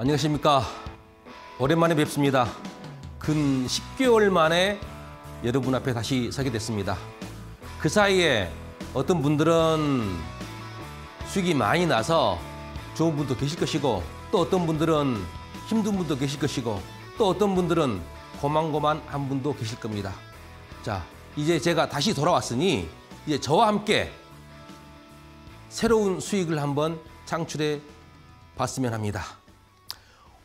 안녕하십니까. 오랜만에 뵙습니다. 근 10개월 만에 여러분 앞에 다시 서게 됐습니다. 그 사이에 어떤 분들은 수익이 많이 나서 좋은 분도 계실 것이고 또 어떤 분들은 힘든 분도 계실 것이고 또 어떤 분들은 고만고만 한 분도 계실 겁니다. 자, 이제 제가 다시 돌아왔으니 이제 저와 함께 새로운 수익을 한번 창출해 봤으면 합니다.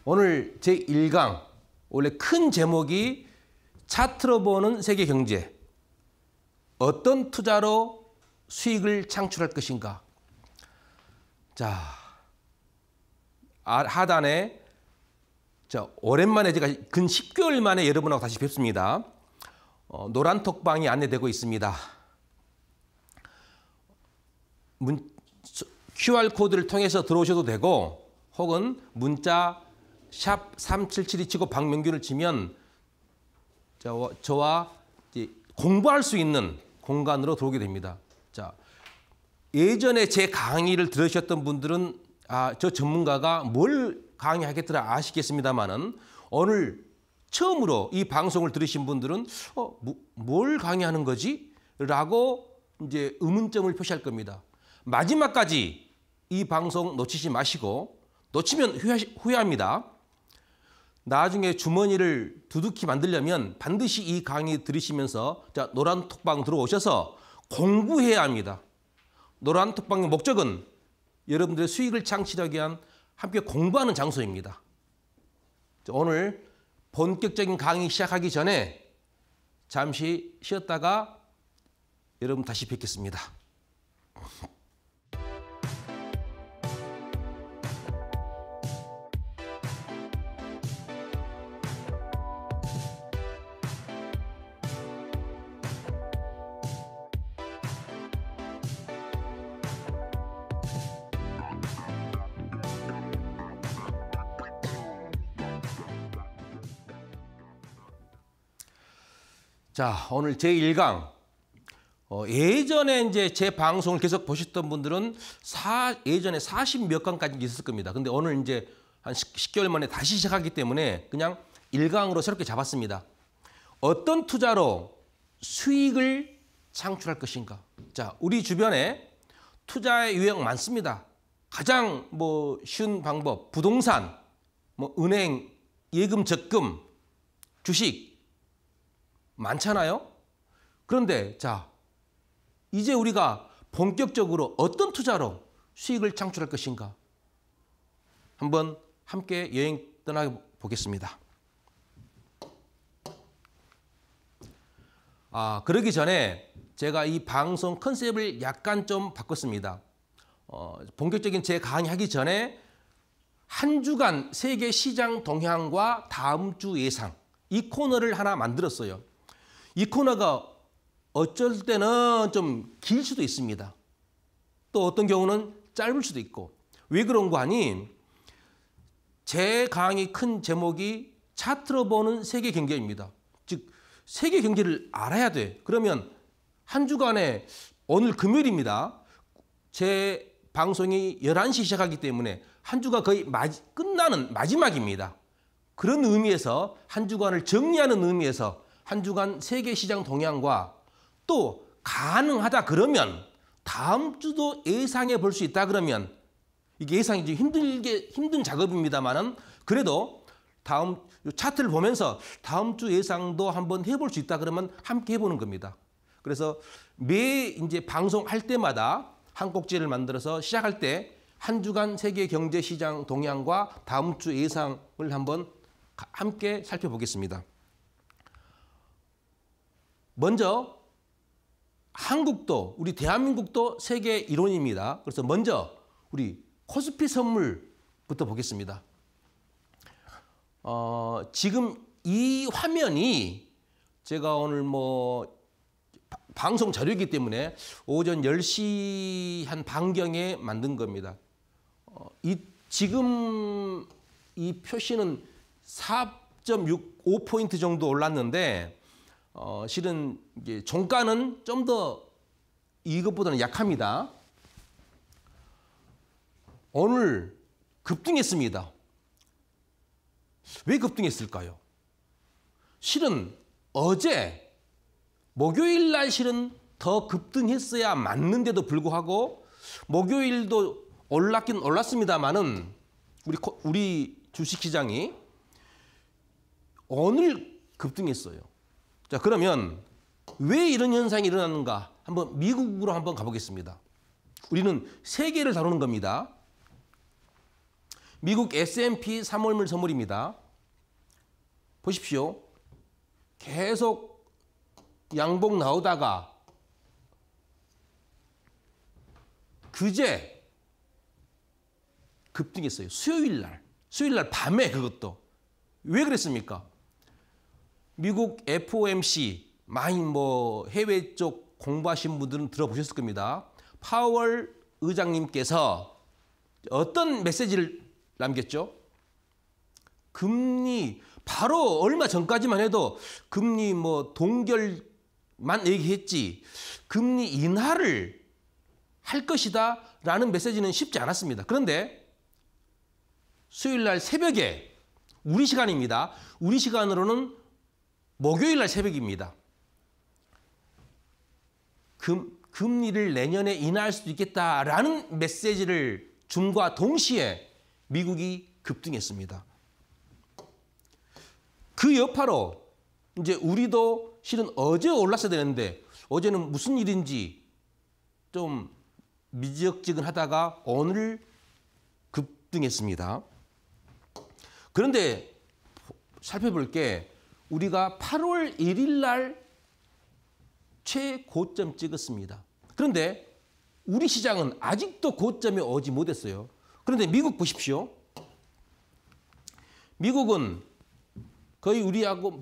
오늘 제1강 원래 큰 제목이 차트로 보는 세계 경제 어떤 투자로 수익을 창출할 것인가 자 아, 하단에 자 오랜만에 제가 근 10개월 만에 여러분하고 다시 뵙습니다 어, 노란 톡방이 안내되고 있습니다 문, QR코드를 통해서 들어오셔도 되고 혹은 문자 샵 377이 치고 박명규를 치면 저와, 저와 공부할 수 있는 공간으로 들어오게 됩니다. 자, 예전에 제 강의를 들으셨던 분들은 아, 저 전문가가 뭘 강의하겠더라 아시겠습니다만은 오늘 처음으로 이 방송을 들으신 분들은 어, 뭐, 뭘 강의하는 거지? 라고 이제 의문점을 표시할 겁니다. 마지막까지 이 방송 놓치지 마시고 놓치면 후회, 후회합니다. 나중에 주머니를 두둑히 만들려면 반드시 이 강의 들으시면서 자 노란 톡방 들어오셔서 공부해야 합니다. 노란 톡방의 목적은 여러분들의 수익을 창출하기 위한 함께 공부하는 장소입니다. 오늘 본격적인 강의 시작하기 전에 잠시 쉬었다가 여러분 다시 뵙겠습니다. 자, 오늘 제1강. 어, 예전에 이제 제 방송을 계속 보셨던 분들은 사, 예전에 40몇 강까지 있었을 겁니다. 근데 오늘 이제 한 10개월 만에 다시 시작하기 때문에 그냥 1강으로 새롭게 잡았습니다. 어떤 투자로 수익을 창출할 것인가? 자, 우리 주변에 투자의 유형 많습니다. 가장 뭐 쉬운 방법, 부동산, 뭐 은행, 예금 적금, 주식, 많잖아요. 그런데 자, 이제 우리가 본격적으로 어떤 투자로 수익을 창출할 것인가? 한번 함께 여행 떠나 보겠습니다. 아, 그러기 전에 제가 이 방송 컨셉을 약간 좀 바꿨습니다. 어, 본격적인 제 강의하기 전에 한 주간 세계 시장 동향과 다음 주 예상 이 코너를 하나 만들었어요. 이 코너가 어쩔 때는 좀 길 수도 있습니다. 또 어떤 경우는 짧을 수도 있고. 왜 그런가 하니 제 강의 큰 제목이 차트로 보는 세계 경제입니다. 즉 세계 경제를 알아야 돼. 그러면 한 주간에 오늘 금요일입니다. 제 방송이 11시 시작하기 때문에 한 주가 거의 마지, 끝나는 마지막입니다. 그런 의미에서 한 주간을 정리하는 의미에서 한 주간 세계 시장 동향과 또 가능하다 그러면 다음 주도 예상해 볼 수 있다 그러면 이게 예상이 좀 힘들게 힘든 작업입니다만은 그래도 다음 차트를 보면서 다음 주 예상도 한번 해 볼 수 있다 그러면 함께 해보는 겁니다. 그래서 매 이제 방송할 때마다 한 꼭지를 만들어서 시작할 때 한 주간 세계 경제 시장 동향과 다음 주 예상을 한번 함께 살펴보겠습니다. 먼저 한국도 우리 대한민국도 세계 일원입니다. 그래서 먼저 우리 코스피 선물부터 보겠습니다. 어, 지금 이 화면이 제가 오늘 뭐 방송 자료이기 때문에 오전 10시 한 반경에 만든 겁니다. 어, 이 지금 이 표시는 4.65포인트 정도 올랐는데 어, 실은 이게 종가는 좀 더 이것보다는 약합니다. 오늘 급등했습니다. 왜 급등했을까요? 실은 어제 목요일 날 실은 더 급등했어야 맞는데도 불구하고 목요일도 올랐긴 올랐습니다만은 우리 우리 주식 시장이 오늘 급등했어요. 자, 그러면 왜 이런 현상이 일어나는가? 한번 미국으로 한번 가보겠습니다. 우리는 세계를 다루는 겁니다. 미국 S&P 3월물 선물입니다. 보십시오. 계속 양봉 나오다가 그제 급등했어요. 수요일 날. 수요일 날 밤에 그것도. 왜 그랬습니까? 미국 FOMC 많이 뭐 해외 쪽 공부하신 분들은 들어보셨을 겁니다. 파월 의장님께서 어떤 메시지를 남겼죠? 금리 바로 얼마 전까지만 해도 금리 뭐 동결만 얘기했지 금리 인하를 할 것이다 라는 메시지는 쉽지 않았습니다. 그런데 수요일 날 새벽에 우리 시간입니다. 우리 시간으로는 목요일 날 새벽입니다. 금, 금리를 내년에 인하할 수도 있겠다라는 메시지를 줌과 동시에 미국이 급등했습니다. 그 여파로 이제 우리도 실은 어제 올랐어야 되는데 어제는 무슨 일인지 좀 미적지근하다가 오늘 급등했습니다. 그런데 살펴볼 게 우리가 8월 1일 날 최고점 찍었습니다. 그런데 우리 시장은 아직도 고점에 오지 못했어요. 그런데 미국 보십시오. 미국은 거의 우리하고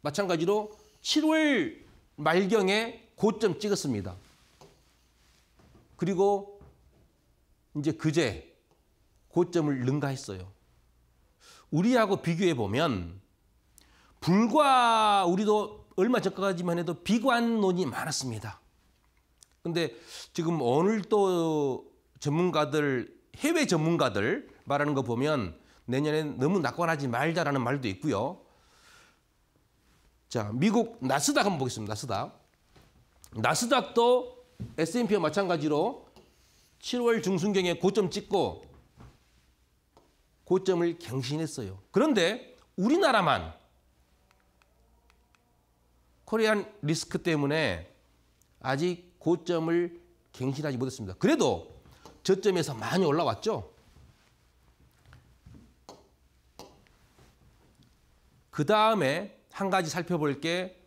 마찬가지로 7월 말경에 고점 찍었습니다. 그리고 이제 그제 고점을 능가했어요. 우리하고 비교해 보면 불과 우리도 얼마 전까지만 해도 비관론이 많았습니다. 근데 지금 오늘 또 전문가들 해외 전문가들 말하는 거 보면 내년에 너무 낙관하지 말자라는 말도 있고요. 자, 미국 나스닥 한번 보겠습니다. 나스닥. 나스닥도 S&P와 마찬가지로 7월 중순경에 고점 찍고 고점을 경신했어요. 그런데 우리나라만 코리안 리스크 때문에 아직 고점을 갱신하지 못했습니다. 그래도 저점에서 많이 올라왔죠. 그 다음에 한 가지 살펴볼 게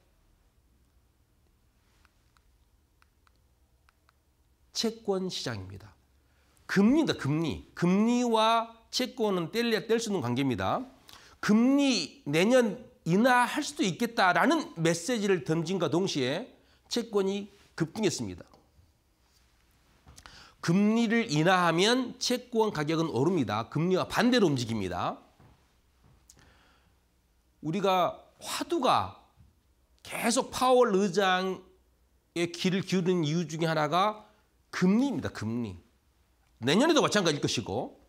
채권 시장입니다. 금리다 금리. 금리와 채권은 뗄래야 뗄수 있는 관계입니다. 금리 내년 인하할 수도 있겠다라는 메시지를 던진과 동시에 채권이 급등했습니다. 금리를 인하하면 채권 가격은 오릅니다. 금리와 반대로 움직입니다. 우리가 화두가 계속 파월 의장의 귀를 기울이는 이유 중에 하나가 금리입니다. 금리. 내년에도 마찬가지일 것이고.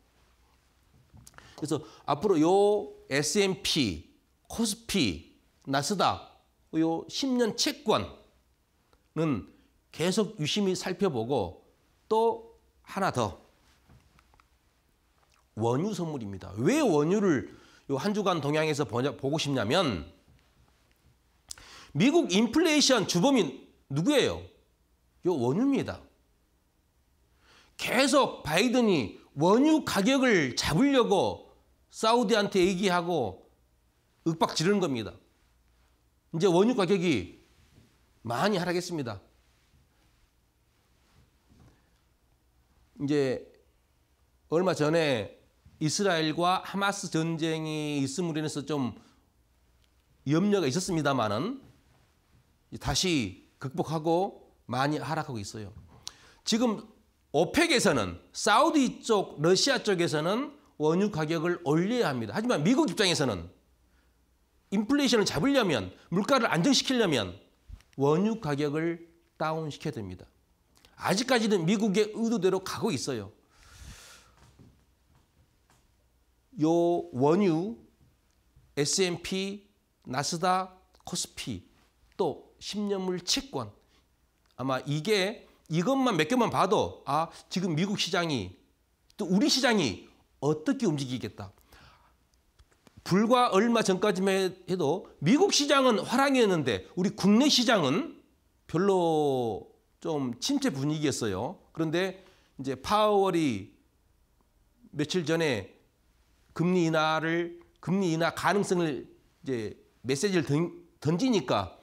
그래서 앞으로 요 S&P 코스피, 나스닥, 요 10년 채권은 계속 유심히 살펴보고 또 하나 더 원유 선물입니다. 왜 원유를 요 한 주간 동향에서 보고 싶냐면 미국 인플레이션 주범인 누구예요? 요 원유입니다. 계속 바이든이 원유 가격을 잡으려고 사우디한테 얘기하고 윽박 지르는 겁니다. 이제 원유 가격이 많이 하락했습니다. 이제 얼마 전에 이스라엘과 하마스 전쟁이 있음으로 인해서 좀 염려가 있었습니다만은 다시 극복하고 많이 하락하고 있어요. 지금 오펙에서는 사우디 쪽, 러시아 쪽에서는 원유 가격을 올려야 합니다. 하지만 미국 입장에서는 인플레이션을 잡으려면 물가를 안정시키려면 원유 가격을 다운시켜야 됩니다. 아직까지는 미국의 의도대로 가고 있어요. 요 원유, S&P, 나스닥, 코스피, 또 10년물 채권 아마 이게 이것만 몇 개만 봐도 아 지금 미국 시장이 또 우리 시장이 어떻게 움직이겠다. 불과 얼마 전까지만 해도 미국 시장은 화랑이었는데 우리 국내 시장은 별로 좀 침체 분위기였어요. 그런데 이제 파월이 며칠 전에 금리 인하를 금리 인하 가능성을 이제 메시지를 던지니까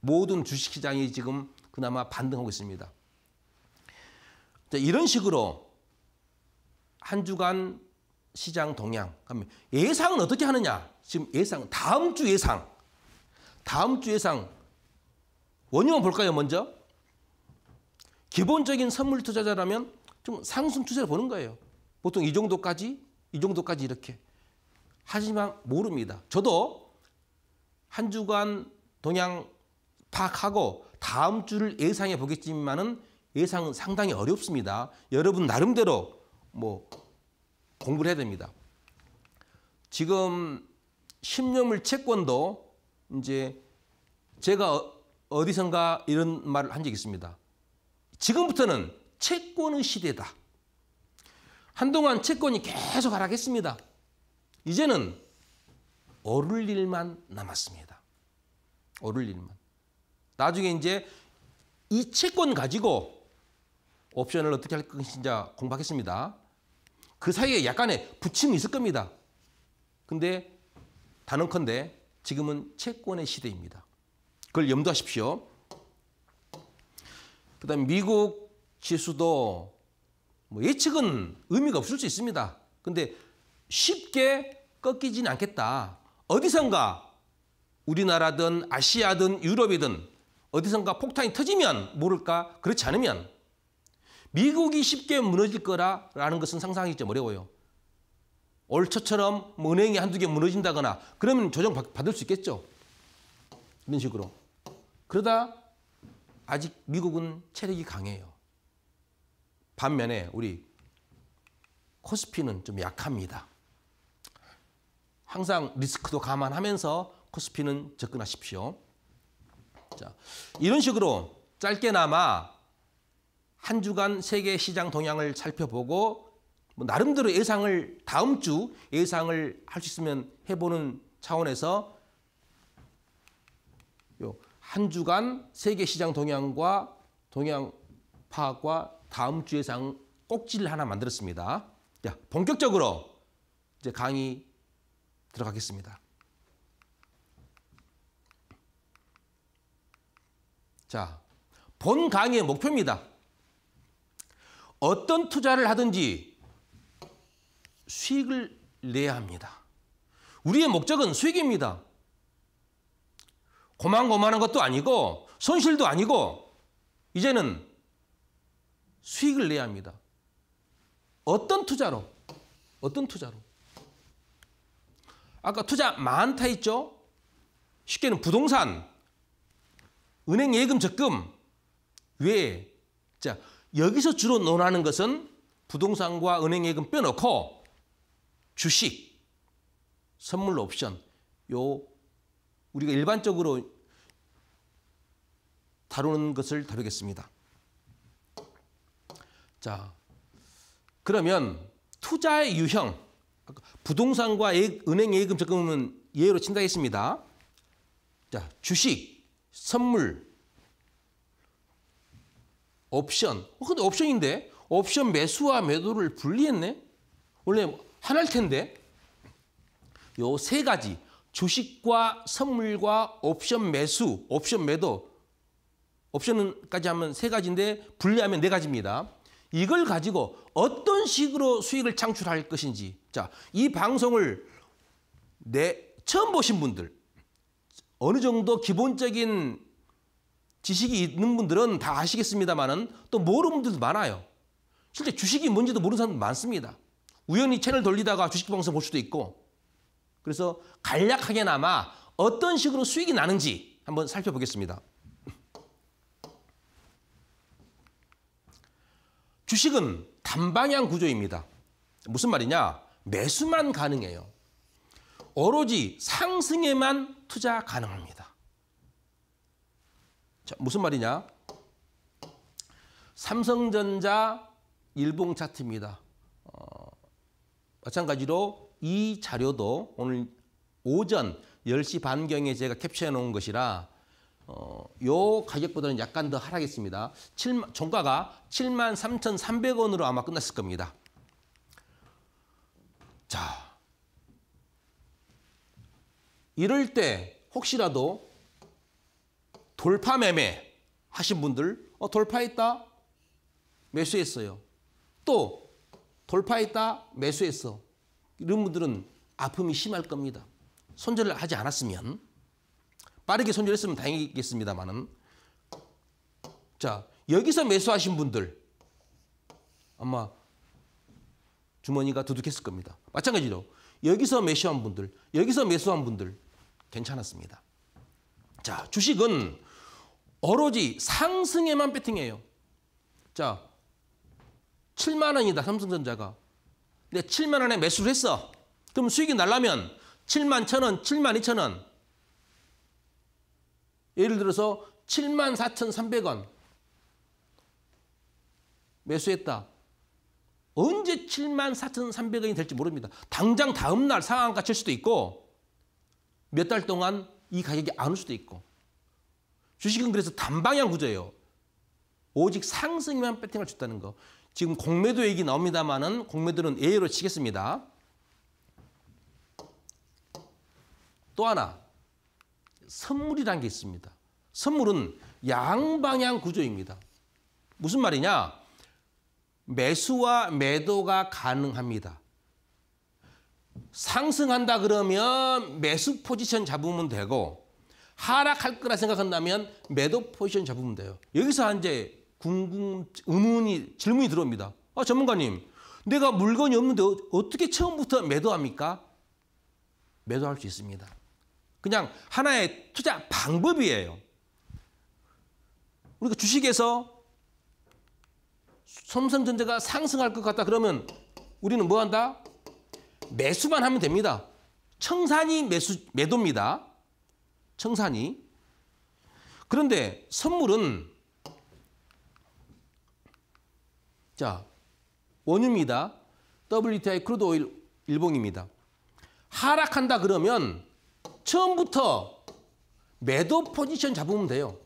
모든 주식 시장이 지금 그나마 반등하고 있습니다. 이런 식으로 한 주간 시장 동향 하면 예상은 어떻게 하느냐? 지금 예상 다음 주 예상 다음 주 예상 원유만 볼까요 먼저? 기본적인 선물 투자자라면 좀 상승 추세를 보는 거예요. 보통 이 정도까지 이 정도까지 이렇게 하지만 모릅니다. 저도 한 주간 동향 파악하고 다음 주를 예상해 보겠지만은 예상은 상당히 어렵습니다. 여러분 나름대로 뭐 공부를 해야 됩니다. 지금 신념을 채권도 이제 제가 어, 어디선가 이런 말을 한 적이 있습니다. 지금부터는 채권의 시대다. 한동안 채권이 계속 하락했습니다. 이제는 오를 일만 남았습니다. 오를 일만. 나중에 이제 이 채권 가지고 옵션을 어떻게 할 것인지 공부하겠습니다. 그 사이에 약간의 부침이 있을 겁니다. 근데 단언컨대 지금은 채권의 시대입니다. 그걸 염두하십시오. 그 다음 미국 지수도 뭐 예측은 의미가 없을 수 있습니다. 근데 쉽게 꺾이진 않겠다. 어디선가 우리나라든 아시아든 유럽이든 어디선가 폭탄이 터지면 모를까 그렇지 않으면 미국이 쉽게 무너질 거라라는 것은 상상하기 좀 어려워요. 올 초처럼 뭐 은행이 한두 개 무너진다거나 그러면 조정 받을 수 있겠죠. 이런 식으로. 그러다 아직 미국은 체력이 강해요. 반면에 우리 코스피는 좀 약합니다. 항상 리스크도 감안하면서 코스피는 접근하십시오. 자, 이런 식으로 짧게나마 한 주간 세계 시장 동향을 살펴보고 뭐 나름대로 예상을 다음 주 예상을 할 수 있으면 해보는 차원에서 한 주간 세계 시장 동향과 동향 파악과 다음 주 예상 꼭지를 하나 만들었습니다. 자, 본격적으로 이제 강의 들어가겠습니다. 자, 본 강의의 목표입니다. 어떤 투자를 하든지 수익을 내야 합니다. 우리의 목적은 수익입니다. 고만고만한 것도 아니고 손실도 아니고 이제는 수익을 내야 합니다. 어떤 투자로? 어떤 투자로? 아까 투자 많다 했죠? 쉽게는 부동산, 은행 예금 적금, 외, 자 여기서 주로 논하는 것은 부동산과 은행예금 빼놓고 주식, 선물 옵션, 요 우리가 일반적으로 다루는 것을 다루겠습니다. 자, 그러면 투자의 유형, 부동산과 은행 예금 적금은 예로 친다 했습니다. 자, 주식, 선물, 옵션. 어, 근데 옵션인데 옵션 매수와 매도를 분리했네. 원래 하나일 텐데 요 세 가지 주식과 선물과 옵션 매수, 옵션 매도 옵션까지 하면 세 가지인데 분리하면 네 가지입니다. 이걸 가지고 어떤 식으로 수익을 창출할 것인지 자, 이 방송을 내 처음 보신 분들 어느 정도 기본적인 지식이 있는 분들은 다 아시겠습니다만은 또 모르는 분들도 많아요. 실제 주식이 뭔지도 모르는 사람도 많습니다. 우연히 채널 돌리다가 주식 방송 볼 수도 있고. 그래서 간략하게나마 어떤 식으로 수익이 나는지 한번 살펴보겠습니다. 주식은 단방향 구조입니다. 무슨 말이냐? 매수만 가능해요. 오로지 상승에만 투자 가능합니다. 자, 무슨 말이냐? 삼성전자 일봉 차트입니다. 어, 마찬가지로 이 자료도 오늘 오전 10시 반경에 제가 캡처해 놓은 것이라 어, 요 가격보다는 약간 더 하락했습니다. 7, 종가가 73,300원으로 아마 끝났을 겁니다. 자, 이럴 때 혹시라도 돌파 매매 하신 분들 어, 돌파했다 매수했어요. 또 돌파했다 매수했어. 이런 분들은 아픔이 심할 겁니다. 손절을 하지 않았으면 빠르게 손절했으면 다행이겠습니다만은 자 여기서 매수하신 분들 아마 주머니가 두둑했을 겁니다. 마찬가지로 여기서 매수한 분들 여기서 매수한 분들 괜찮았습니다. 자 주식은 오로지 상승에만 배팅해요 자, 7만 원이다 삼성전자가. 근데 7만 원에 매수를 했어. 그럼 수익이 날라면 7만 천 원, 7만 2천 원. 예를 들어서 7만 4천 3백원 매수했다. 언제 7만 4천 3백원이 될지 모릅니다. 당장 다음날 상한가 칠 수도 있고 몇 달 동안 이 가격이 안 올 수도 있고 주식은 그래서 단방향 구조예요. 오직 상승만 배팅을 줬다는 거. 지금 공매도 얘기 나옵니다만은 공매도는 예로 치겠습니다. 또 하나 선물이라게 있습니다. 선물은 양방향 구조입니다. 무슨 말이냐? 매수와 매도가 가능합니다. 상승한다 그러면 매수 포지션 잡으면 되고 하락할 거라 생각한다면 매도 포지션 잡으면 돼요. 여기서 이제 궁금 의문이 질문이 들어옵니다. 아 전문가님, 내가 물건이 없는데 어, 어떻게 처음부터 매도합니까? 매도할 수 있습니다. 그냥 하나의 투자 방법이에요. 우리가 주식에서 삼성전자가 상승할 것 같다 그러면 우리는 뭐 한다? 매수만 하면 됩니다. 청산이 매수 매도입니다. 청산이. 그런데 선물은 자 원유입니다. WTI 크루드 오일 일봉입니다. 하락한다 그러면 처음부터 매도 포지션 잡으면 돼요.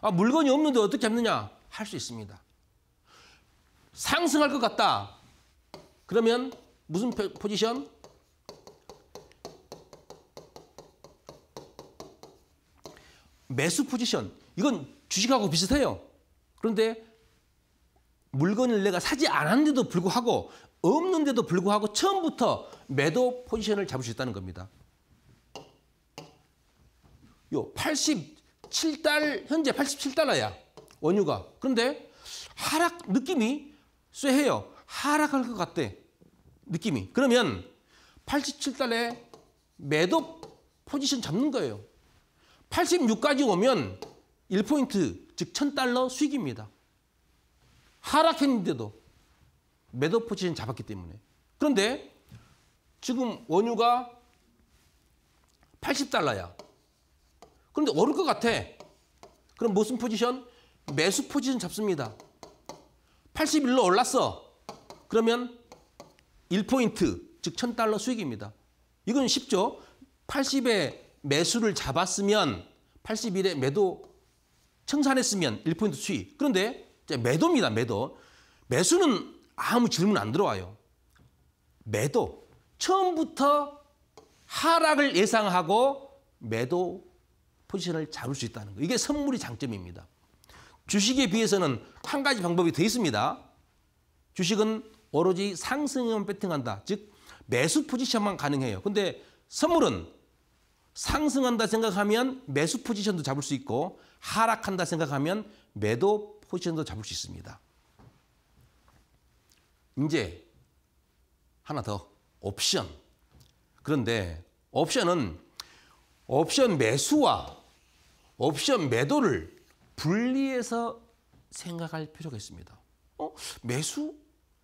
아, 물건이 없는데 어떻게 잡느냐? 할 수 있습니다. 상승할 것 같다. 그러면 무슨 포지션? 매수 포지션 이건 주식하고 비슷해요. 그런데 물건을 내가 사지 않았는데도 불구하고 없는데도 불구하고 처음부터 매도 포지션을 잡을 수 있다는 겁니다. 요 87달 현재 87달러야 원유가. 그런데 하락 느낌이 쎄해요. 하락할 것 같대. 느낌이. 그러면 87달러에 매도 포지션 잡는 거예요. 86까지 오면 1포인트, 즉 1000달러 수익입니다. 하락했는데도 매도 포지션 잡았기 때문에. 그런데 지금 원유가 80달러야. 그런데 오를 것 같아. 그럼 무슨 포지션? 매수 포지션 잡습니다. 81로 올랐어. 그러면 1포인트, 즉 1000달러 수익입니다. 이건 쉽죠? 80에 매수를 잡았으면 80일에 매도 청산했으면 1포인트 수익. 그런데 매도입니다. 매도. 매수는 아무 질문 안 들어와요. 매도. 처음부터 하락을 예상하고 매도 포지션을 잡을 수 있다는 거. 이게 선물이 장점입니다. 주식에 비해서는 한 가지 방법이 더 있습니다. 주식은 오로지 상승에만 배팅한다. 즉 매수 포지션만 가능해요. 근데 선물은 상승한다 생각하면 매수 포지션도 잡을 수 있고 하락한다 생각하면 매도 포지션도 잡을 수 있습니다. 이제 하나 더 옵션. 그런데 옵션은 옵션 매수와 옵션 매도를 분리해서 생각할 필요가 있습니다. 어? 매수?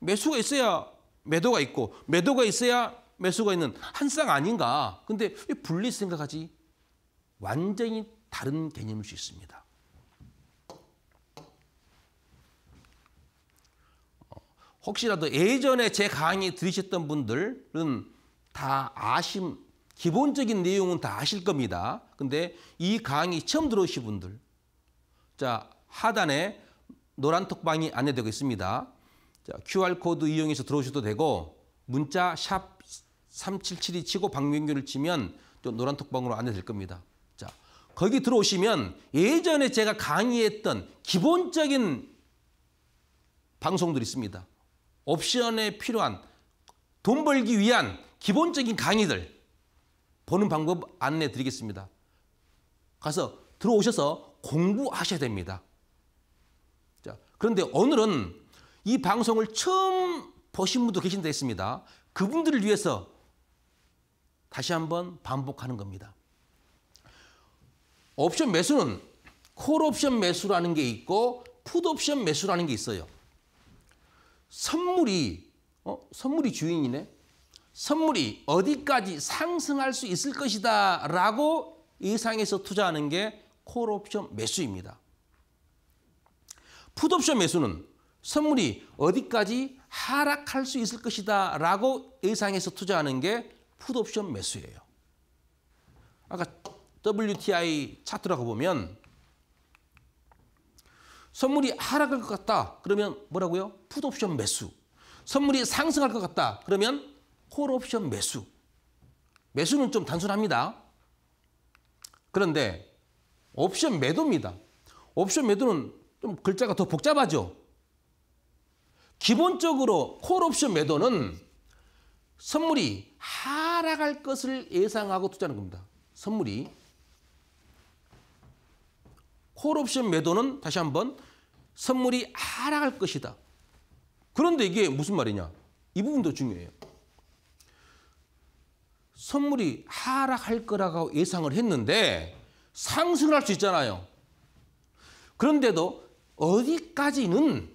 매수가 있어야 매도가 있고 매도가 있어야 매수가 있는 한 쌍 아닌가. 근데 왜 분리 생각하지? 완전히 다른 개념일 수 있습니다. 어, 혹시라도 예전에 제 강의 들으셨던 분들은 다 아심, 기본적인 내용은 다 아실 겁니다. 근데 이 강의 처음 들어오신 분들, 자 하단에 노란 톡방이 안내되고 있습니다. 자, QR코드 이용해서 들어오셔도 되고 문자 샵 377이 치고 박명균을 치면 또 노란 톡방으로 안내될 겁니다. 자, 거기 들어오시면 예전에 제가 강의했던 기본적인 방송들이 있습니다. 옵션에 필요한 돈 벌기 위한 기본적인 강의들 보는 방법 안내 드리겠습니다. 가서 들어오셔서 공부하셔야 됩니다. 자, 그런데 오늘은 이 방송을 처음 보신 분도 계신다 했습니다. 그분들을 위해서 다시 한번 반복하는 겁니다. 옵션 매수는 콜 옵션 매수라는 게 있고 풋 옵션 매수라는 게 있어요. 선물이 어? 선물이 주인이네. 선물이 어디까지 상승할 수 있을 것이다 라고 예상해서 투자하는 게 콜 옵션 매수입니다. 풋 옵션 매수는 선물이 어디까지 하락할 수 있을 것이다 라고 예상해서 투자하는 게 풋옵션 매수예요. 아까 WTI 차트라고 보면 선물이 하락할 것 같다. 그러면 뭐라고요? 풋옵션 매수. 선물이 상승할 것 같다. 그러면 콜옵션 매수. 매수는 좀 단순합니다. 그런데 옵션 매도입니다. 옵션 매도는 좀 글자가 더 복잡하죠. 기본적으로 콜옵션 매도는 선물이 하락할 것을 예상하고 투자하는 겁니다. 선물이 콜옵션 매도는 다시 한번 선물이 하락할 것이다. 그런데 이게 무슨 말이냐? 이 부분도 중요해요. 선물이 하락할 거라고 예상을 했는데 상승을 할 수 있잖아요. 그런데도 어디까지는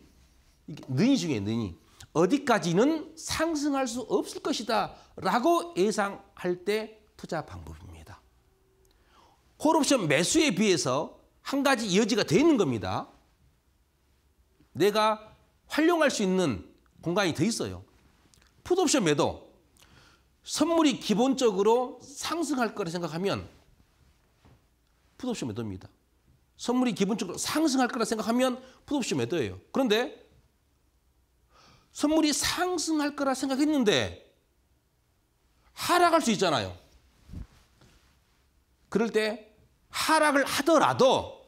이게 는이 중에 는이. 어디까지는 상승할 수 없을 것이다 라고 예상할 때 투자 방법입니다. 콜옵션 매수에 비해서 한 가지 여지가 되 있는 겁니다. 내가 활용할 수 있는 공간이 더 있어요. 풋옵션 매도 선물이 기본적으로 상승할 거라 생각하면 풋옵션 매도입니다. 선물이 기본적으로 상승할 거라 생각하면 풋옵션 매도예요. 그런데 선물이 상승할 거라 생각했는데 하락할 수 있잖아요. 그럴 때 하락을 하더라도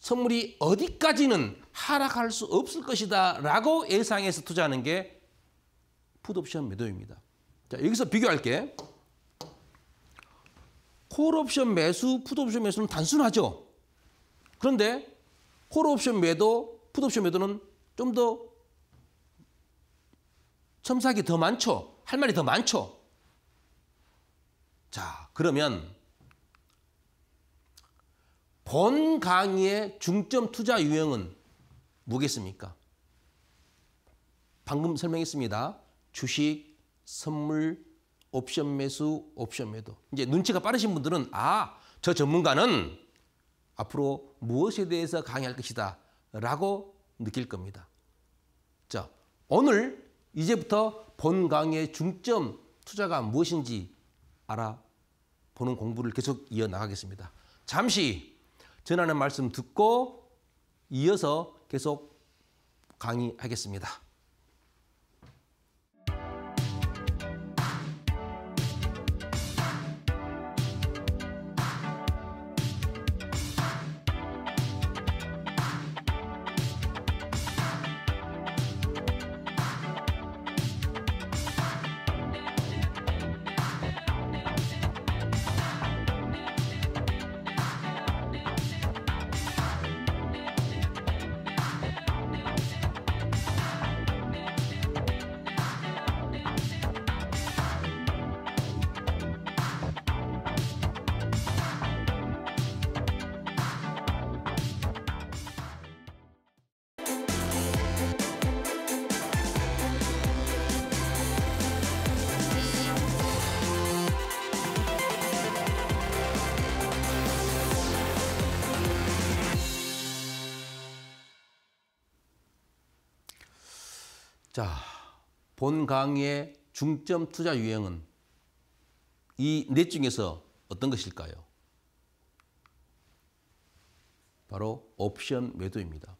선물이 어디까지는 하락할 수 없을 것이다 라고 예상해서 투자하는 게 풋옵션 매도입니다. 자 여기서 비교할게. 콜옵션 매수, 풋옵션 매수는 단순하죠. 그런데 콜옵션 매도, 풋옵션 매도는 좀더 첨삭이 더 많죠? 할 말이 더 많죠? 자, 그러면 본 강의의 중점 투자 유형은 뭐겠습니까? 방금 설명했습니다. 주식, 선물, 옵션 매수, 옵션 매도. 이제 눈치가 빠르신 분들은 아, 저 전문가는 앞으로 무엇에 대해서 강의할 것이다 라고 느낄 겁니다. 자, 오늘 이제부터 본 강의의 중점 투자가 무엇인지 알아보는 공부를 계속 이어나가겠습니다. 잠시 전하는 말씀 듣고 이어서 계속 강의하겠습니다. 본 강의의 중점 투자 유형은 이 넷 중에서 어떤 것일까요? 바로 옵션 매도입니다.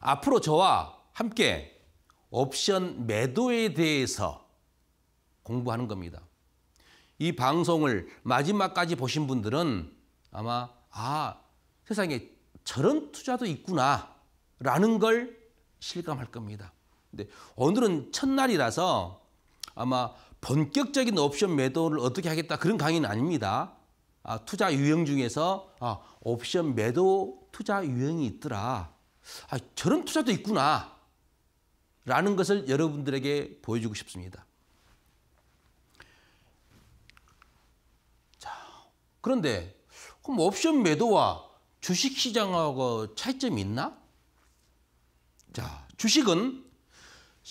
앞으로 저와 함께 옵션 매도에 대해서 공부하는 겁니다. 이 방송을 마지막까지 보신 분들은 아마 아 세상에 저런 투자도 있구나 라는 걸 실감할 겁니다. 근데 오늘은 첫날이라서 아마 본격적인 옵션 매도를 어떻게 하겠다 그런 강의는 아닙니다. 아, 투자 유형 중에서 아, 옵션 매도 투자 유형이 있더라. 아, 저런 투자도 있구나. 라는 것을 여러분들에게 보여주고 싶습니다. 자, 그런데 그럼 옵션 매도와 주식시장하고 차이점이 있나? 자, 주식은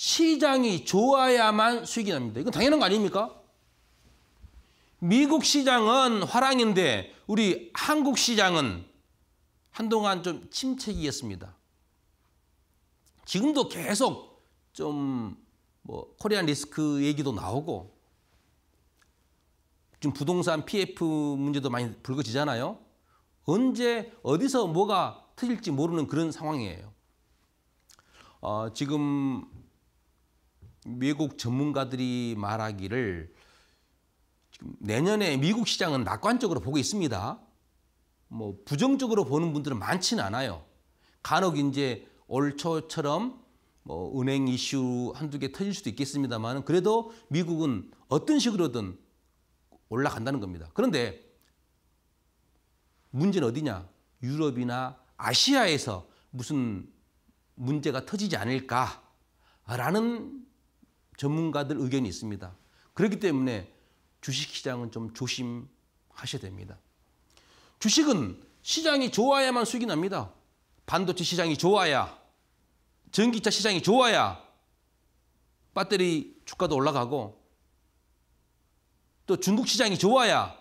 시장이 좋아야만 수익이 납니다. 이건 당연한 거 아닙니까? 미국 시장은 화랑인데 우리 한국 시장은 한동안 좀 침체기였습니다. 지금도 계속 좀 뭐 코리안 리스크 얘기도 나오고 지금 부동산 PF 문제도 많이 불거지잖아요. 언제 어디서 뭐가 터질지 모르는 그런 상황이에요. 어, 지금 미국 전문가들이 말하기를 지금 내년에 미국 시장은 낙관적으로 보고 있습니다. 뭐 부정적으로 보는 분들은 많지는 않아요. 간혹 이제 올 초처럼 뭐 은행 이슈 한두 개 터질 수도 있겠습니다만 그래도 미국은 어떤 식으로든 올라간다는 겁니다. 그런데 문제는 어디냐? 유럽이나 아시아에서 무슨 문제가 터지지 않을까라는 전문가들 의견이 있습니다. 그렇기 때문에 주식시장은 좀 조심하셔야 됩니다. 주식은 시장이 좋아야만 수익이 납니다. 반도체 시장이 좋아야, 전기차 시장이 좋아야 배터리 주가도 올라가고 또 중국 시장이 좋아야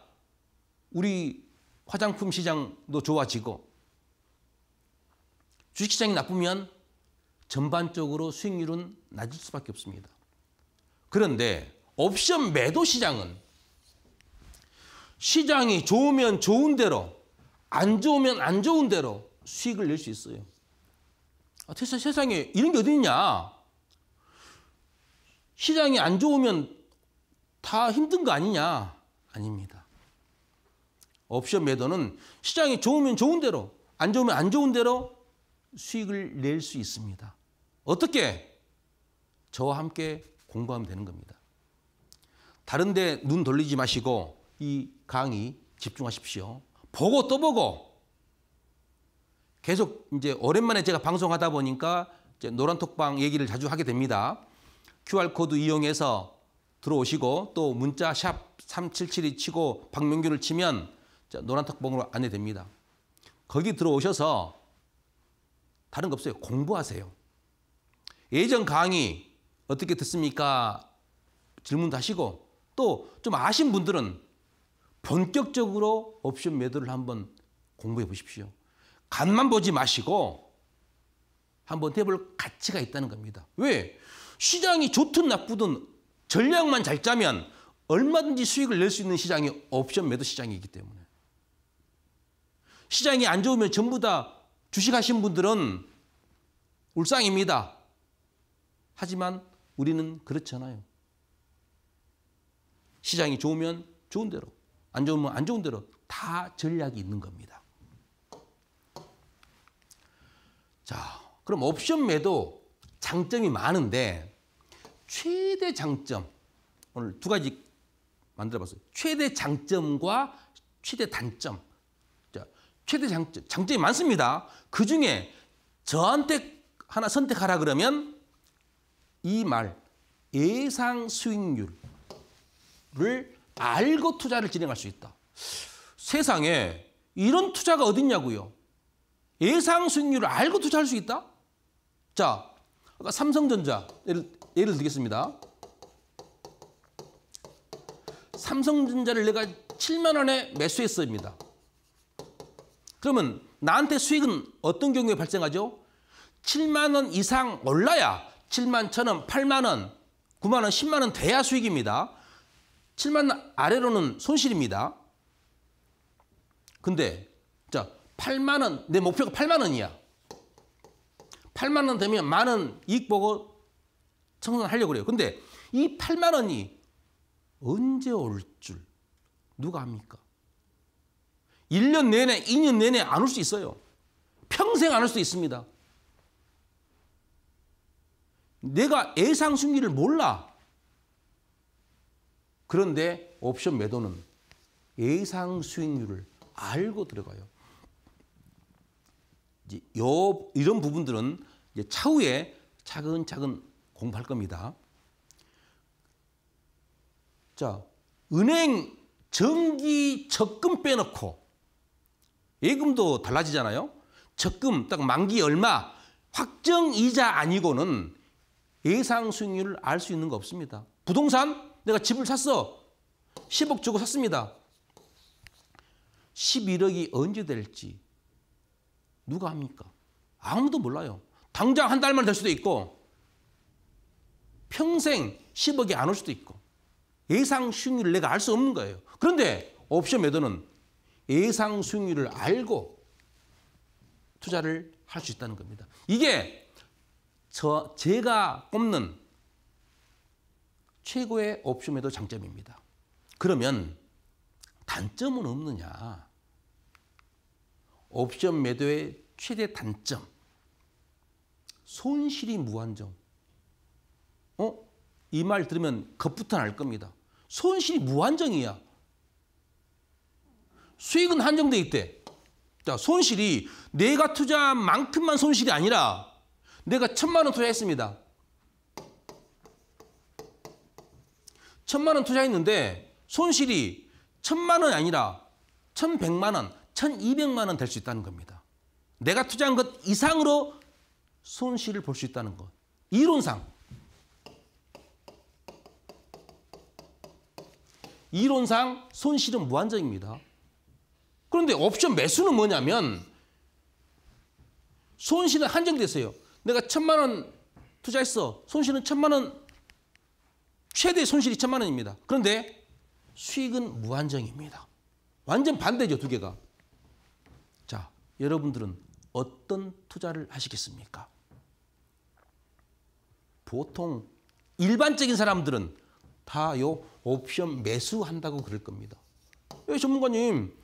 우리 화장품 시장도 좋아지고 주식시장이 나쁘면 전반적으로 수익률은 낮을 수밖에 없습니다. 그런데 옵션 매도 시장은 시장이 좋으면 좋은 대로 안 좋으면 안 좋은 대로 수익을 낼 수 있어요. 아, 세상에 이런 게 어디 있냐. 시장이 안 좋으면 다 힘든 거 아니냐. 아닙니다. 옵션 매도는 시장이 좋으면 좋은 대로 안 좋으면 안 좋은 대로 수익을 낼 수 있습니다. 어떻게? 저와 함께 공부하면 되는 겁니다. 다른데 눈 돌리지 마시고 이 강의 집중하십시오. 보고 또 보고 계속 이제 오랜만에 제가 방송하다 보니까 노란톡방 얘기를 자주 하게 됩니다. QR코드 이용해서 들어오시고 또 문자 샵3772 치고 박명규를 치면 노란톡방으로 안내됩니다. 거기 들어오셔서 다른 거 없어요. 공부하세요. 예전 강의 어떻게 듣습니까? 질문도 하시고 또 좀 아신 분들은 본격적으로 옵션 매도를 한번 공부해 보십시오. 간만 보지 마시고 한번 해볼 가치가 있다는 겁니다. 왜? 시장이 좋든 나쁘든 전략만 잘 짜면 얼마든지 수익을 낼 수 있는 시장이 옵션 매도 시장이기 때문에. 시장이 안 좋으면 전부 다 주식하신 분들은 울상입니다. 하지만 우리는 그렇잖아요. 시장이 좋으면 좋은 대로, 안 좋으면 안 좋은 대로 다 전략이 있는 겁니다. 자, 그럼 옵션 매도 장점이 많은데 최대 장점, 오늘 두 가지 만들어봤어요. 최대 장점과 최대 단점. 자, 최대 장점, 장점이 많습니다. 그중에 저한테 하나 선택하라 그러면 이말 예상 수익률을 알고 투자를 진행할 수 있다. 세상에 이런 투자가 어딨냐고요. 예상 수익률을 알고 투자할 수 있다? 자, 아까 삼성전자 예를, 예를 들겠습니다. 삼성전자를 내가 7만 원에 매수했습니다. 그러면 나한테 수익은 어떤 경우에 발생하죠? 7만 원 이상 올라야 7만 천원, 8만 원, 9만 원, 10만 원 돼야 수익입니다. 7만 원 아래로는 손실입니다. 근데 자 8만 원, 내 목표가 8만 원이야. 8만 원 되면 만원 이익 보고 청산하려고 그래요. 근데 이 8만 원이 언제 올 줄 누가 합니까? 1년 내내, 2년 내내 안 올 수 있어요. 평생 안 올 수 있습니다. 내가 예상 순위를 몰라. 그런데 옵션 매도는 예상 수익률을 알고 들어가요. 이제 요, 이런 부분들은 이제 차후에 차근차근 공부할 겁니다. 자, 은행 정기 적금 빼놓고 예금도 달라지잖아요. 적금 딱 만기 얼마 확정 이자 아니고는 예상 수익률을 알 수 있는 거 없습니다. 부동산 내가 집을 샀어. 10억 주고 샀습니다. 11억이 언제 될지 누가 합니까? 아무도 몰라요. 당장 한 달만 될 수도 있고 평생 10억이 안 올 수도 있고 예상 수익률을 내가 알 수 없는 거예요. 그런데 옵션 매도는 예상 수익률을 알고 투자를 할 수 있다는 겁니다. 이게 저 제가 꼽는 최고의 옵션에도 장점입니다. 그러면 단점은 없느냐? 옵션 매도의 최대 단점. 손실이 무한정. 어? 이 말 들으면 겁부터 날 겁니다. 손실이 무한정이야. 수익은 한정돼 있대. 자, 손실이 내가 투자한 만큼만 손실이 아니라 내가 천만 원 투자했습니다. 천만 원 투자했는데 손실이 천만 원이 아니라 천백만 원, 천이백만 원 될 수 있다는 겁니다. 내가 투자한 것 이상으로 손실을 볼 수 있다는 것. 이론상. 이론상 손실은 무한정입니다. 그런데 옵션 매수는 뭐냐면 손실은 한정됐어요. 내가 천만 원 투자했어. 손실은 천만 원, 최대 손실이 천만 원입니다. 그런데 수익은 무한정입니다. 완전 반대죠, 두 개가. 자, 여러분들은 어떤 투자를 하시겠습니까? 보통 일반적인 사람들은 다 요 옵션 매수한다고 그럴 겁니다. 예, 전문가님,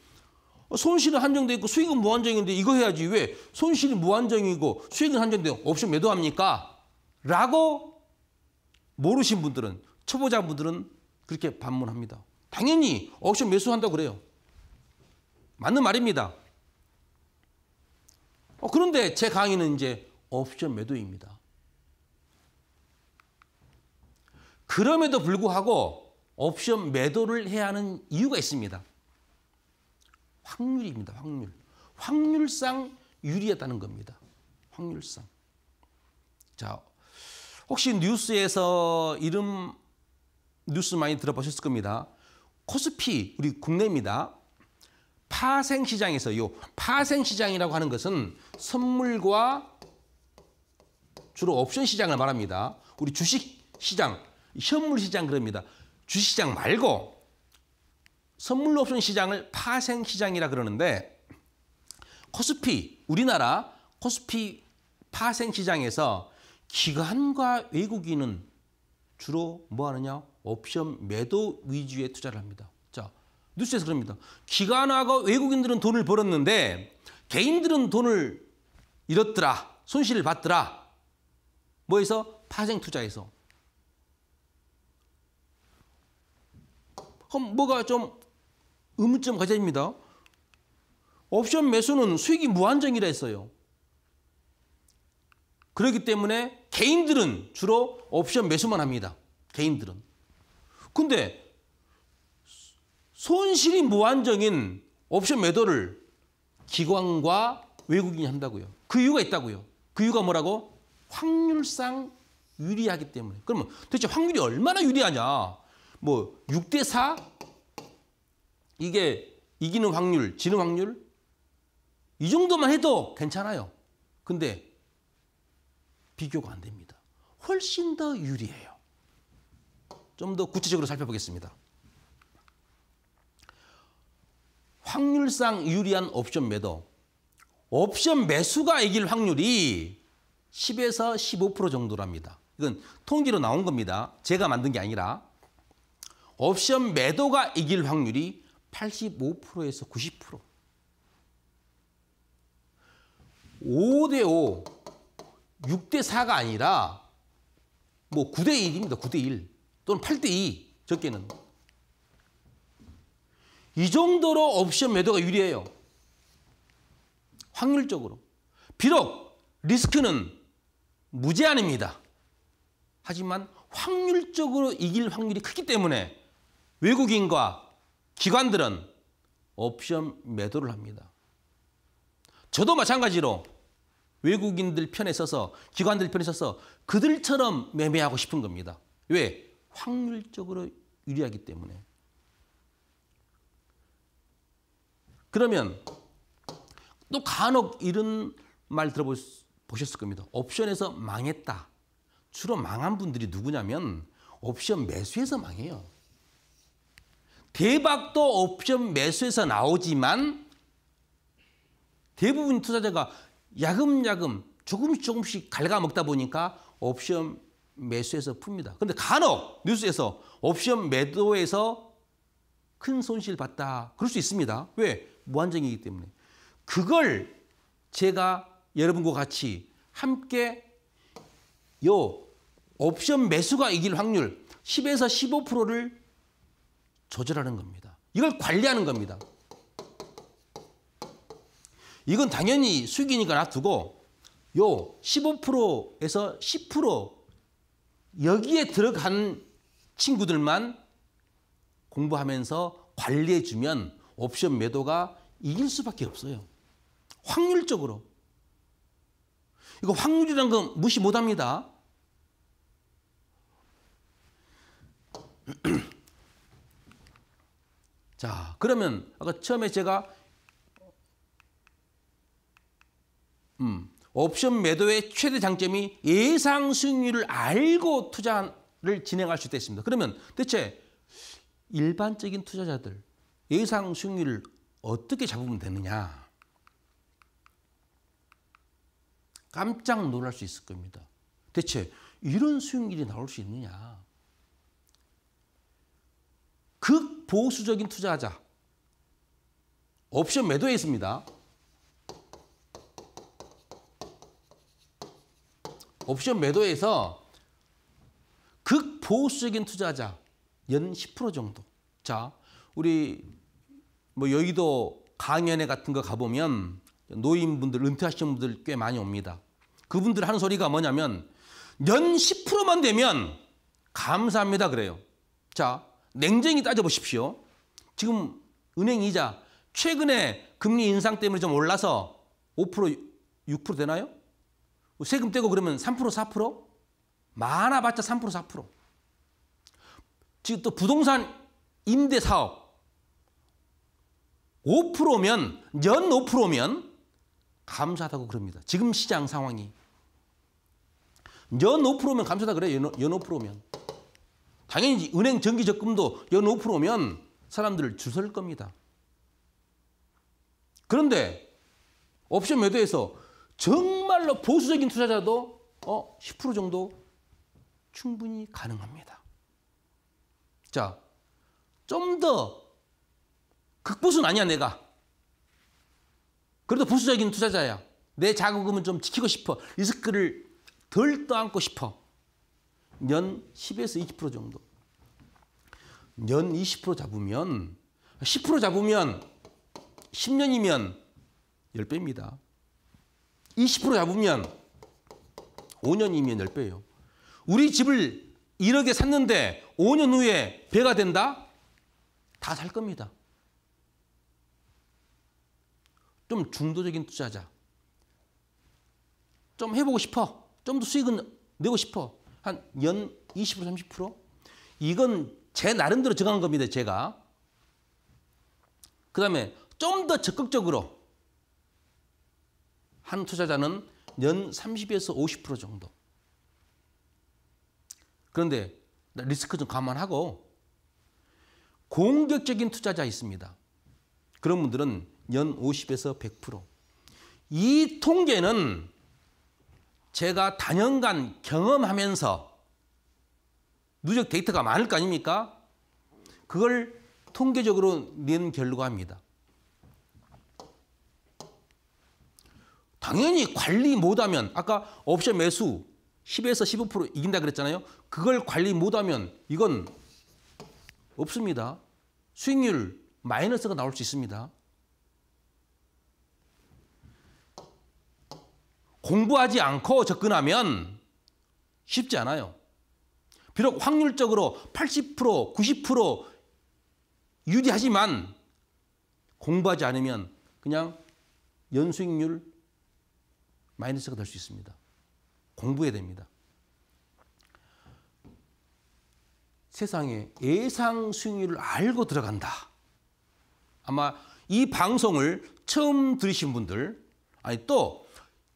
손실은 한정돼 있고 수익은 무한정인데 이거 해야지 왜 손실이 무한정이고 수익은 한정돼 옵션 매도합니까? 라고 모르신 분들은 초보자분들은 그렇게 반문합니다. 당연히 옵션 매수한다고 그래요. 맞는 말입니다. 어, 그런데 제 강의는 이제 옵션 매도입니다. 그럼에도 불구하고 옵션 매도를 해야 하는 이유가 있습니다. 확률입니다. 확률. 확률상 유리했다는 겁니다. 확률상. 자, 혹시 뉴스에서 이름 뉴스 많이 들어보셨을 겁니다. 코스피 우리 국내입니다. 파생 시장에서 요 파생 시장이라고 하는 것은 선물과 주로 옵션 시장을 말합니다. 우리 주식 시장, 현물 시장 그럽니다. 주식 시장 말고 선물 옵션 시장을 파생 시장이라 그러는데 코스피 우리나라 코스피 파생 시장에서 기관과 외국인은 주로 뭐 하느냐? 옵션 매도 위주의 투자를 합니다. 자, 뉴스에서 그럽니다. 기관하고 외국인들은 돈을 벌었는데 개인들은 돈을 잃었더라. 손실을 봤더라. 뭐에서? 파생 투자에서. 그럼 뭐가 좀 의문점 과제입니다. 옵션 매수는 수익이 무한정이라 했어요. 그렇기 때문에 개인들은 주로 옵션 매수만 합니다. 개인들은. 근데 손실이 무한정인 옵션 매도를 기관과 외국인이 한다고요. 그 이유가 있다고요. 그 이유가 뭐라고? 확률상 유리하기 때문에. 그러면 대체 확률이 얼마나 유리하냐? 뭐 6대 4? 이게 이기는 확률, 지는 확률 이 정도만 해도 괜찮아요. 근데 비교가 안 됩니다. 훨씬 더 유리해요. 좀 더 구체적으로 살펴보겠습니다. 확률상 유리한 옵션 매도. 옵션 매수가 이길 확률이 10에서 15% 정도랍니다. 이건 통계로 나온 겁니다. 제가 만든 게 아니라 옵션 매도가 이길 확률이 85%에서 90%. 5대 5, 6대 4가 아니라 뭐 9대 1입니다. 9대 1 또는 8대 2 적게는. 이 정도로 옵션 매도가 유리해요. 확률적으로. 비록 리스크는 무제한입니다. 하지만 확률적으로 이길 확률이 크기 때문에 외국인과 기관들은 옵션 매도를 합니다. 저도 마찬가지로 외국인들 편에 서서 기관들 편에 서서 그들처럼 매매하고 싶은 겁니다. 왜? 확률적으로 유리하기 때문에. 그러면 또 간혹 이런 말 들어보셨을 겁니다. 옵션에서 망했다. 주로 망한 분들이 누구냐면 옵션 매수해서 망해요. 대박도 옵션 매수에서 나오지만 대부분 투자자가 야금야금 조금씩 조금씩 갉아먹다 보니까 옵션 매수에서 풉니다. 근데 간혹 뉴스에서 옵션 매도에서 큰 손실 봤다. 그럴 수 있습니다. 왜? 무한정이기 때문에. 그걸 제가 여러분과 같이 함께 요 옵션 매수가 이길 확률 10에서 15%를 조절하는 겁니다. 이걸 관리하는 겁니다. 이건 당연히 수익이니까 놔두고 요 15%에서 10% 여기에 들어간 친구들만 공부하면서 관리해 주면 옵션 매도가 이길 수밖에 없어요. 확률적으로. 이거 확률이란 건 무시 못합니다. 자, 그러면 아까 처음에 제가 음, 옵션 매도의 최대 장점이 예상 수익률을 알고 투자를 진행할 수 있다 했습니다. 그러면 대체 일반적인 투자자들 예상 수률을 어떻게 잡으면 되느냐? 깜짝 놀랄 수 있을 겁니다. 대체 이런 수익률이 나올 수 있느냐? 보수적인 투자자 옵션 매도에 있습니다. 옵션 매도에서 극보수적인 투자자 연 10% 정도. 자, 우리 뭐 여의도 강연회 같은 거 가보면 노인분들, 은퇴하신 분들 꽤 많이 옵니다. 그분들 하는 소리가 뭐냐면 연 10%만 되면 감사합니다 그래요. 자, 냉정히 따져보십시오. 지금 은행 이자 최근에 금리 인상 때문에 좀 올라서 5% 6% 되나요? 세금 떼고 그러면 3% 4%? 많아봤자 3% 4%. 지금 또 부동산 임대 사업 5%면 연 5%면 감사하다고 그럽니다. 지금 시장 상황이 연 5%면 감사하다 그래요. 연, 연 5%면. 당연히 은행 정기 적금도 연 5%면 사람들을 주설 겁니다. 그런데 옵션 매도에서 정말로 보수적인 투자자도 어, 10% 정도 충분히 가능합니다. 자, 좀 더 극보수는 아니야 내가. 그래도 보수적인 투자자야. 내 자금은 좀 지키고 싶어. 리스크를 덜 떠안고 싶어. 연 10에서 20% 정도. 연 20% 잡으면 10% 잡으면 10년이면 10배입니다. 20% 잡으면 5년이면 10배예요. 우리 집을 1억에 샀는데 5년 후에 배가 된다? 다 살 겁니다. 좀 중도적인 투자자. 좀 해보고 싶어. 좀 더 수익은 내고 싶어. 한연20% 30% 이건 제 나름대로 정한 겁니다. 제가. 그다음에 좀 더 적극적으로 한 투자자는 연 30에서 50% 정도. 그런데 리스크 좀 감안하고 공격적인 투자자 있습니다. 그런 분들은 연 50에서 100%. 이 통계는 제가 단연간 경험하면서 누적 데이터가 많을 거 아닙니까? 그걸 통계적으로 낸 결과입니다. 당연히 관리 못하면 아까 옵션 매수 10에서 15% 이긴다 그랬잖아요. 그걸 관리 못하면 이건 없습니다. 수익률 마이너스가 나올 수 있습니다. 공부하지 않고 접근하면 쉽지 않아요. 비록 확률적으로 80%, 90% 유리하지만 공부하지 않으면 그냥 연수익률 마이너스가 될 수 있습니다. 공부해야 됩니다. 세상에 예상 수익률을 알고 들어간다. 아마 이 방송을 처음 들으신 분들, 아니 또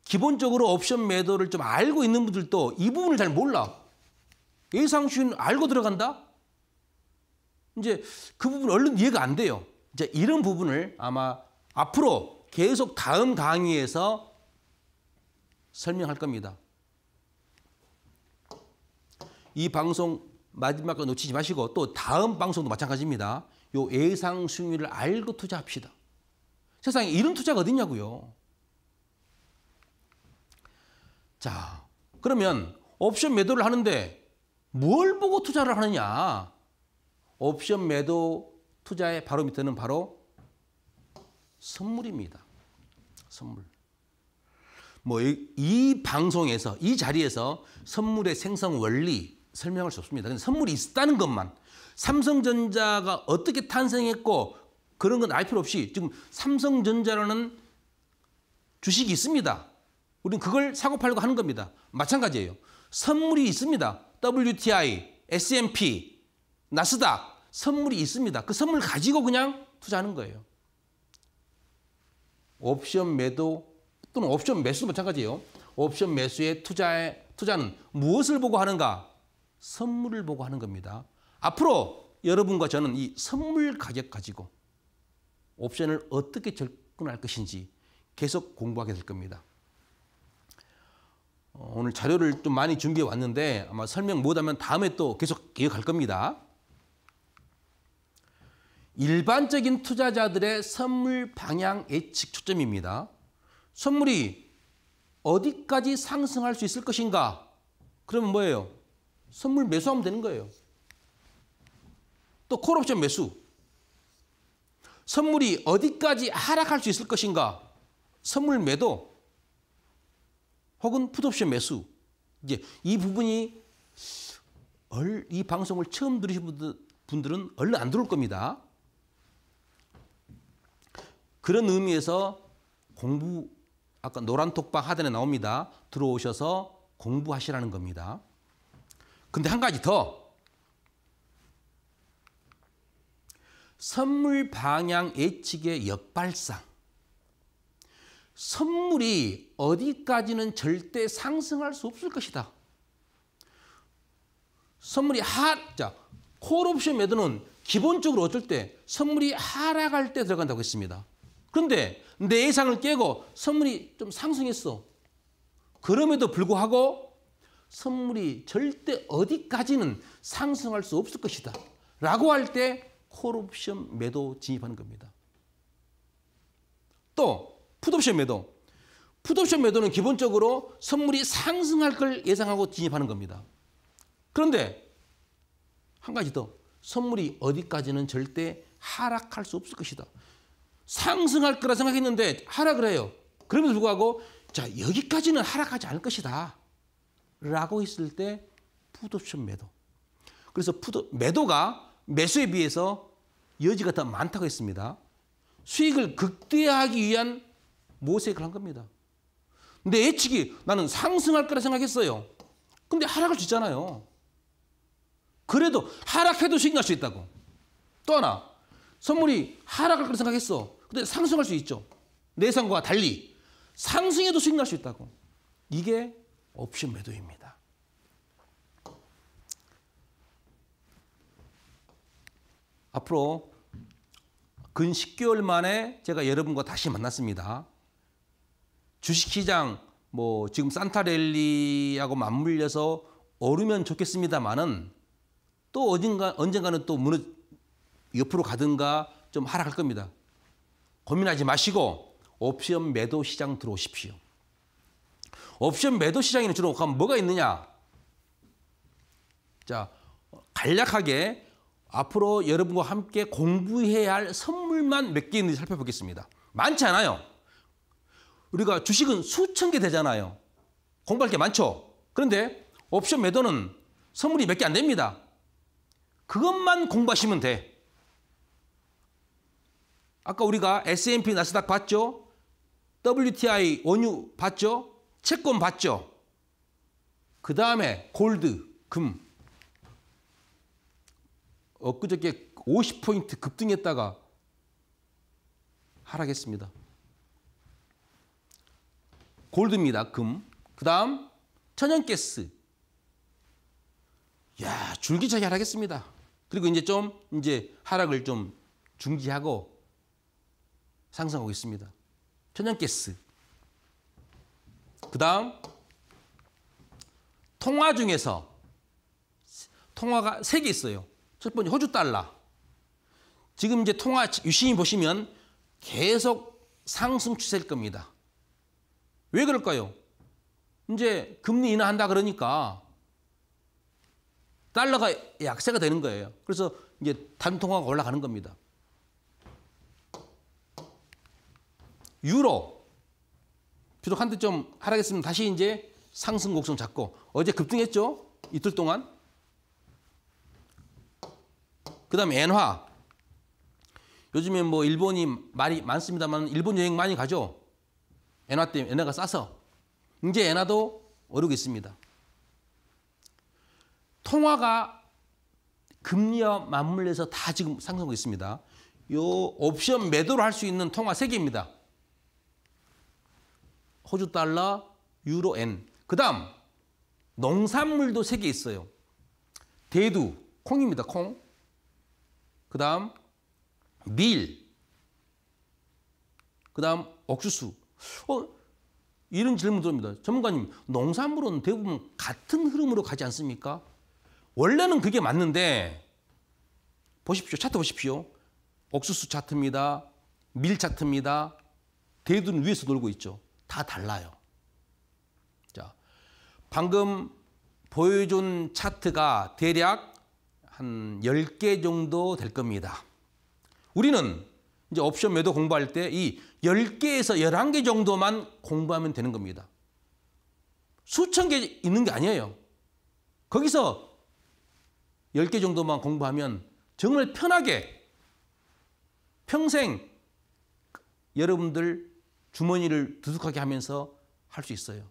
기본적으로 옵션 매도를 좀 알고 있는 분들도 이 부분을 잘 몰라. 예상수익 알고 들어간다? 이제 그 부분 얼른 이해가 안 돼요. 이제 이런 부분을 아마 앞으로 계속 다음 강의에서 설명할 겁니다. 이 방송 마지막까 놓치지 마시고 또 다음 방송도 마찬가지입니다. 요 예상 수익률을 알고 투자합시다. 세상에 이런 투자가 어딨냐고요. 자, 그러면 옵션 매도를 하는데 뭘 보고 투자를 하느냐? 옵션 매도 투자의 바로 밑에는 바로 선물입니다. 선물. 뭐 이 방송에서 이 자리에서 선물의 생성 원리 설명할 수 없습니다. 근데 선물이 있다는 것만 삼성전자가 어떻게 탄생했고 그런 건 알 필요 없이 지금 삼성전자라는 주식이 있습니다. 우리는 그걸 사고 팔고 하는 겁니다. 마찬가지예요. 선물이 있습니다. WTI, S&P, 나스닥 선물이 있습니다. 그 선물 가지고 그냥 투자하는 거예요. 옵션 매도 또는 옵션 매수도 마찬가지예요. 옵션 매수의 투자에, 투자는 무엇을 보고 하는가? 선물을 보고 하는 겁니다. 앞으로 여러분과 저는 이 선물 가격 가지고 옵션을 어떻게 접근할 것인지 계속 공부하게 될 겁니다. 어, 오늘 자료를 좀 많이 준비해 왔는데 아마 설명 못하면 다음에 또 계속 기억할 겁니다. 일반적인 투자자들의 선물 방향 예측 초점입니다. 선물이 어디까지 상승할 수 있을 것인가? 그러면 뭐예요? 선물 매수하면 되는 거예요. 또 콜옵션 매수. 선물이 어디까지 하락할 수 있을 것인가? 선물 매도. 혹은 푸드옵션 매수. 이제 이 부분이 이 방송을 처음 들으신 분들은 얼른 안 들어올 겁니다. 그런 의미에서 공부 아까 노란톡방 하단에 나옵니다. 들어오셔서 공부하시라는 겁니다. 근데 한 가지 더 선물 방향 예측의 역발상 선물이 어디까지는 절대 상승할 수 없을 것이다. 선물이 하, 자, 콜옵션 매도는 기본적으로 어쩔 때 선물이 하락할 때 들어간다고 했습니다. 그런데 내 예상을 깨고 선물이 좀 상승했어. 그럼에도 불구하고 선물이 절대 어디까지는 상승할 수 없을 것이다. 라고 할 때 콜옵션 매도 진입하는 겁니다. 또 푸드옵션 매도. 푸드옵션 매도는 기본적으로 선물이 상승할 걸 예상하고 진입하는 겁니다. 그런데 한 가지 더. 선물이 어디까지는 절대 하락할 수 없을 것이다. 상승할 거라 생각했는데 하락을 해요. 그럼에도 불구하고 자 여기까지는 하락하지 않을 것이다. 라고 했을 때푸드옵션 매도. 그래서 푸드 매도가 매수에 비해서 여지가 더 많다고 했습니다. 수익을 극대화하기 위한 모색을 한 겁니다. 근데 예측이 나는 상승할 거라 생각했어요. 근데 하락을 주잖아요. 그래도 하락해도 수익 날 수 있다고. 또 하나 선물이 하락할 거라 생각했어. 근데 상승할 수 있죠. 내상과 달리 상승해도 수익 날 수 있다고. 이게 옵션 매도입니다. 앞으로 근 10개월 만에 제가 여러분과 다시 만났습니다. 주식시장 뭐 지금 산타랠리하고 맞물려서 오르면 좋겠습니다만은 또 어딘가 언젠가는 또 무너 옆으로 가든가 좀 하락할 겁니다. 고민하지 마시고 옵션 매도 시장 들어오십시오. 옵션 매도 시장에는 주로 가면 뭐가 있느냐? 자, 간략하게 앞으로 여러분과 함께 공부해야 할 선물만 몇 개 있는지 살펴보겠습니다. 많지 않아요. 우리가 주식은 수천 개 되잖아요. 공부할 게 많죠. 그런데 옵션 매도는 선물이 몇 개 안 됩니다. 그것만 공부하시면 돼. 아까 우리가 S&P 나스닥 봤죠? WTI 원유 봤죠? 채권 봤죠? 그 다음에 골드, 금. 엊그저께 50포인트 급등했다가 하락했습니다. 골드입니다. 금. 그다음 천연가스. 야, 줄기차게 하락했습니다. 그리고 이제 좀 이제 하락을 좀 중지하고 상승하고 있습니다. 천연가스. 그다음 통화 중에서 통화가 세개 있어요. 첫 번째 호주 달러. 지금 이제 통화 유심히 보시면 계속 상승 추세일 겁니다. 왜 그럴까요? 이제 금리 인하한다 그러니까 달러가 약세가 되는 거예요. 그래서 이제 단통화가 올라가는 겁니다. 유로 비록 한때 좀 하락했으면 다시 이제 상승 곡선 잡고 어제 급등했죠? 이틀 동안. 그다음에 엔화. 요즘에 뭐 일본이 말이 많습니다만 일본 여행 많이 가죠. 엔화 때문에 엔화가 싸서 이제 엔화도 오르고 있습니다. 통화가 금리와 맞물려서 다 지금 상승하고 있습니다. 요 옵션 매도를 할 수 있는 통화 세 개입니다. 호주 달러, 유로 엔. 그다음 농산물도 세 개 있어요. 대두, 콩입니다. 콩. 그다음 밀. 그다음 옥수수. 어, 이런 질문 드립니다. 전문가님, 농산물은 대부분 같은 흐름으로 가지 않습니까? 원래는 그게 맞는데 보십시오. 차트 보십시오. 옥수수 차트입니다. 밀 차트입니다. 대두는 위에서 놀고 있죠. 다 달라요. 자, 방금 보여준 차트가 대략 한 10개 정도 될 겁니다. 우리는 이제 옵션 매도 공부할 때이 10개에서 11개 정도만 공부하면 되는 겁니다. 수천 개 있는 게 아니에요. 거기서 10개 정도만 공부하면 정말 편하게 평생 여러분들 주머니를 두둑하게 하면서 할 수 있어요.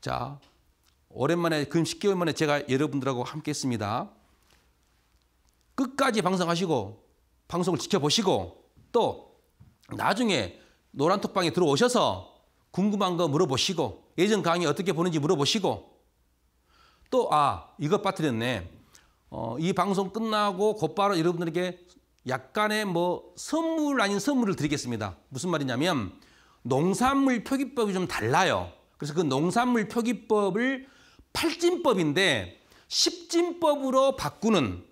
자, 오랜만에 금 10개월 만에 제가 여러분들하고 함께 했습니다. 끝까지 방송하시고 방송을 지켜보시고 또 나중에 노란톡방에 들어오셔서 궁금한 거 물어보시고 예전 강의 어떻게 보는지 물어보시고 또 아 이것 빠뜨렸네 어, 이 방송 끝나고 곧바로 여러분들에게 약간의 뭐 선물 아닌 선물을 드리겠습니다 무슨 말이냐면 농산물 표기법이 좀 달라요 그래서 그 농산물 표기법을 팔진법인데 십진법으로 바꾸는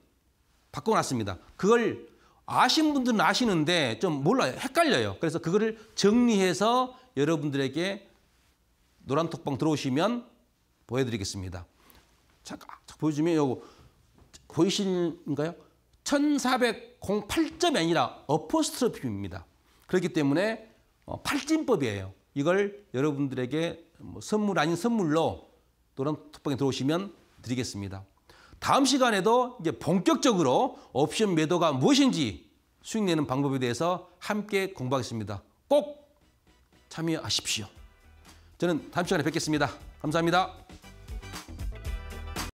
바꿔놨습니다 그걸 아신 분들은 아시는데 좀 몰라요. 헷갈려요. 그래서 그거를 정리해서 여러분들에게 노란 톡방 들어오시면 보여드리겠습니다. 잠 아, 보여주면 요거 보이신가요? 1408점이 아니라 어퍼스트로피입니다. 그렇기 때문에 어, 팔진법이에요. 이걸 여러분들에게 뭐 선물 아닌 선물로 노란 톡방에 들어오시면 드리겠습니다. 다음 시간에도 이제 본격적으로 옵션 매도가 무엇인지 수익 내는 방법에 대해서 함께 공부하겠습니다. 꼭 참여하십시오. 저는 다음 시간에 뵙겠습니다. 감사합니다.